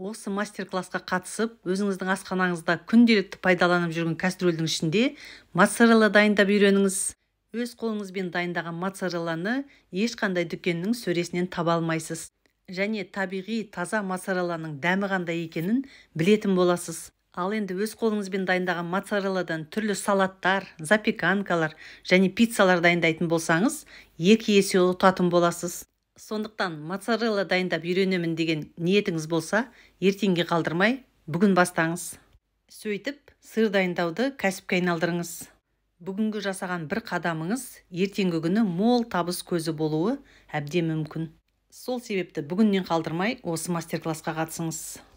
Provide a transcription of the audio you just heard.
осы мастер классқа қатысып өзіңіздің асханаңызда күнделікті пайдаланып жүрген кастрөлдің ішінде моцарелла дайындап үйреніңіз өз қолыңызбен дайындаған моцарелланы ешқандай дүкеннің сөресінен таба алмайсыз және табиғи таза моцарелланың дәмі қандай екенін білетін боласыз ал енді өз қолыңызбен дайындаған моцарелладан түрлі салаттар запеканкалар және пиццалар дайындайтын болсаңыз екі есе ұтатын боласыз сондықтан моцарелла дайындап үйренемін деген ниетіңіз болса ертеңге қалдырмай бүгін бастаңыз сөйтіп сыр дайындауды кәсіпке айналдырыңыз бүгінгі жасаған бір қадамыңыз ертеңгі күні мол табыс көзі болуы әбде мүмкін сол себепті бүгіннен қалдырмай осы мастер классқа қатысыңыз